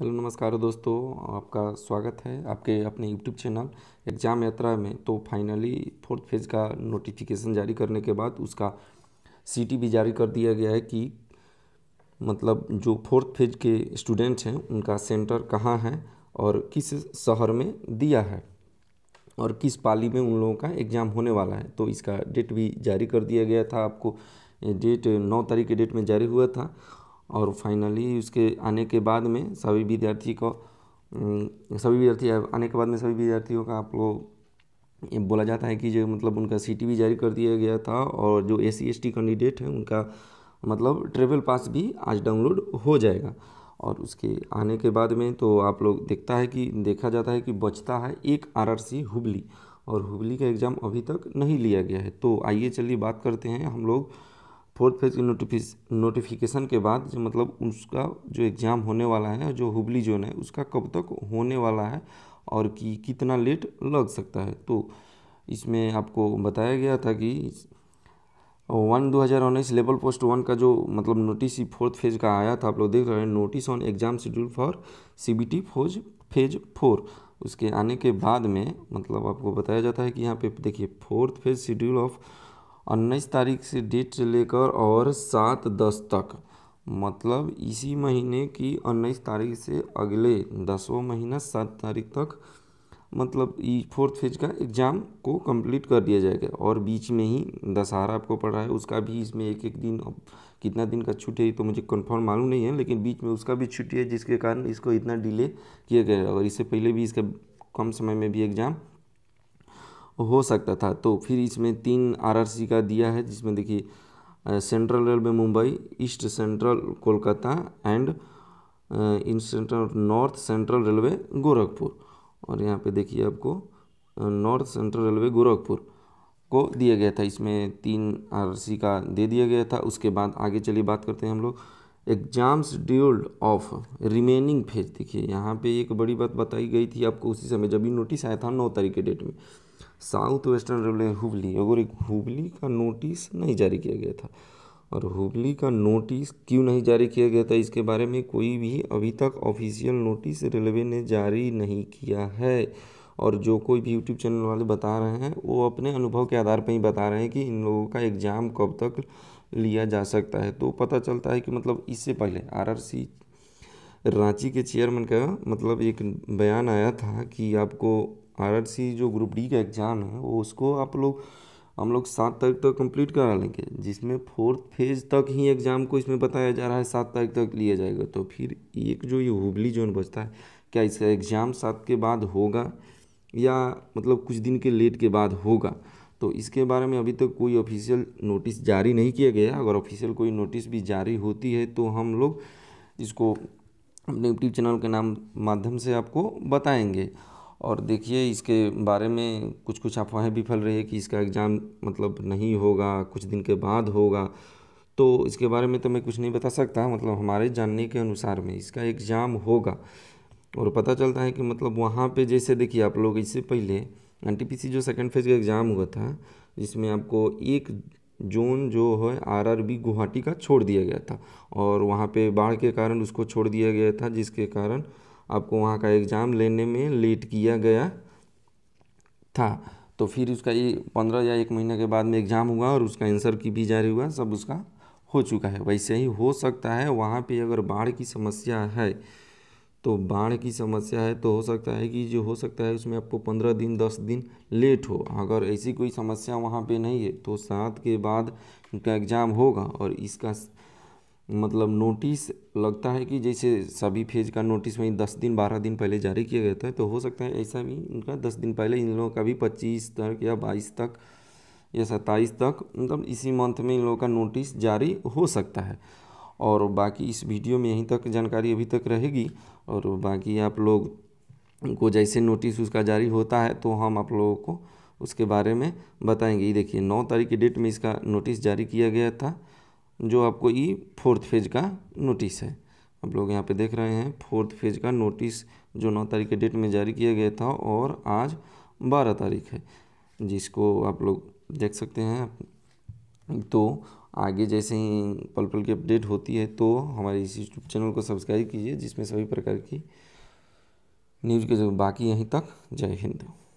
hello नमस्कार दोस्तों आपका स्वागत है आपके अपने यूट्यूब चैनल एग्ज़ाम यात्रा में तो फाइनली फोर्थ फेज का नोटिफिकेशन जारी करने के बाद उसका सीटी भी जारी कर दिया गया है कि मतलब जो फोर्थ फेज के स्टूडेंट्स हैं उनका सेंटर कहाँ है और किस शहर में दिया है और किस पाली में उन लोगों का एग्ज़ाम होने वाला है तो इसका डेट भी जारी कर दिया गया था आपको डेट नौ तारीख के डेट में जारी हुआ था और फाइनली उसके आने के बाद में सभी विद्यार्थी को सभी विद्यार्थी आने के बाद में सभी विद्यार्थियों का आप लोग ये बोला जाता है कि जो मतलब उनका सी भी जारी कर दिया गया था और जो ए सी कैंडिडेट हैं उनका मतलब ट्रेवल पास भी आज डाउनलोड हो जाएगा और उसके आने के बाद में तो आप लोग देखता है कि देखा जाता है कि बचता है एक आरआरसी हुबली और हुबली का एग्ज़ाम अभी तक नहीं लिया गया है तो आइए चलिए बात करते हैं हम लोग फोर्थ फेज की नोटिफिकेशन के बाद जो मतलब उसका जो एग्ज़ाम होने वाला है जो हुबली जोन है उसका कब तक होने वाला है और कि कितना लेट लग सकता है तो इसमें आपको बताया गया था कि वन दो हज़ार उन्नीस लेवल पोस्ट वन का जो मतलब नोटिस फोर्थ फेज का आया था आप लोग देख रहे हैं notice on exam schedule for C B T phase phase four उसके आने के बाद में मतलब आपको बताया जाता है कि यहाँ पे देखिए फोर्थ फेज शेड्यूल ऑफ उन्नीस तारीख से डेट से लेकर और सात दस तक मतलब इसी महीने की उन्नीस तारीख से अगले दसवा महीना सात तारीख तक मतलब फोर्थ फेज का एग्ज़ाम को कंप्लीट कर दिया जाएगा और बीच में ही दशहरा आपको पढ़ा रहा है उसका भी इसमें एक एक दिन कितना दिन का छुट्टी है तो मुझे कंफर्म मालूम नहीं है लेकिन बीच में उसका भी छुट्टी है जिसके कारण इसको इतना डिले किया गया है और इससे पहले भी इसका कम समय में भी एग्ज़ाम हो सकता था तो फिर इसमें तीन आरआरसी का दिया है जिसमें देखिए Central Railway Mumbai East Central Kolkata and इन Central North Central Railway Gorakhpur और यहाँ पे देखिए आपको नॉर्थ सेंट्रल रेलवे गोरखपुर को दिया गया था इसमें तीन आर का दे दिया गया था उसके बाद आगे चलिए बात करते हैं हम लोग exams scheduled of remaining phase देखिए यहाँ पे एक बड़ी बात बताई गई थी आपको उसी समय जब भी नोटिस आया था नौ तारीख के डेट में साउथ वेस्टर्न रेलवे हुबली अगर हुबली का नोटिस नहीं जारी किया गया था और हुबली का नोटिस क्यों नहीं जारी किया गया था इसके बारे में कोई भी अभी तक ऑफिशियल नोटिस रेलवे ने जारी नहीं किया है और जो कोई भी यूट्यूब चैनल वाले बता रहे हैं वो अपने अनुभव के आधार पर ही बता रहे हैं कि इन लोगों का एग्ज़ाम कब तक लिया जा सकता है तो पता चलता है कि मतलब इससे पहले आरआरसी रांची के चेयरमैन का मतलब एक बयान आया था कि आपको आरआरसी जो ग्रुप डी का एग्ज़ाम है वो उसको आप लोग हम लोग सात तारीख तक कंप्लीट करा लेंगे जिसमें फोर्थ फेज तक ही एग्ज़ाम को इसमें बताया जा रहा है सात तारीख तक लिया जाएगा तो फिर एक जो ये हुबली जोन बचता है क्या इसका एग्ज़ाम सात के बाद होगा या मतलब कुछ दिन के लेट के बाद होगा तो इसके बारे में अभी तक तो कोई ऑफिशियल नोटिस जारी नहीं किया गया अगर ऑफिशियल कोई नोटिस भी जारी होती है तो हम लोग इसको अपने यूट्यूब चैनल के नाम माध्यम से आपको बताएंगे और देखिए इसके बारे में कुछ कुछ अफवाहें भी फैल रही है कि इसका एग्ज़ाम मतलब नहीं होगा कुछ दिन के बाद होगा तो इसके बारे में तो मैं कुछ नहीं बता सकता मतलब हमारे जानने के अनुसार में इसका एग्ज़ाम होगा और पता चलता है कि मतलब वहाँ पे जैसे देखिए आप लोग इससे पहले एन जो सेकंड फेज़ का एग्ज़ाम हुआ था जिसमें आपको एक जोन जो है आरआरबी गुवाहाटी का छोड़ दिया गया था और वहाँ पे बाढ़ के कारण उसको छोड़ दिया गया था जिसके कारण आपको वहाँ का एग्ज़ाम लेने में लेट किया गया था तो फिर उसका ये पंद्रह या एक महीने के बाद में एग्ज़ाम हुआ और उसका आंसर की भी जारी हुआ सब उसका हो चुका है वैसे ही हो सकता है वहाँ पे अगर बाढ़ की समस्या है तो बाढ़ की समस्या है तो हो सकता है कि जो हो सकता है उसमें आपको पंद्रह दिन दस दिन लेट हो अगर ऐसी कोई समस्या वहाँ पे नहीं है तो सात के बाद उनका एग्ज़ाम होगा और इसका मतलब नोटिस लगता है कि जैसे सभी फेज का नोटिस वहीं दस दिन बारह दिन पहले जारी किया गया था तो हो सकता है ऐसा भी इनका दस दिन पहले इन लोगों का भी पच्चीस तक या बाईस तक या सत्ताईस तक मतलब इसी मंथ में इन लोगों का नोटिस जारी हो सकता है और बाकी इस वीडियो में यहीं तक जानकारी अभी तक रहेगी और बाकी आप लोग को जैसे नोटिस उसका जारी होता है तो हम आप लोगों को उसके बारे में बताएंगे ये देखिए नौ तारीख की डेट में इसका नोटिस जारी किया गया था जो आपको ई फोर्थ फेज का नोटिस है आप लोग यहाँ पे देख रहे हैं फोर्थ फेज का नोटिस जो नौ तारीख के डेट में जारी किया गया था और आज बारह तारीख है जिसको आप लोग देख सकते हैं तो आगे जैसे ही पल पल की अपडेट होती है तो हमारे इस यूट्यूब चैनल को सब्सक्राइब कीजिए जिसमें सभी प्रकार की न्यूज़ के जो बाकी यहीं तक जय हिंद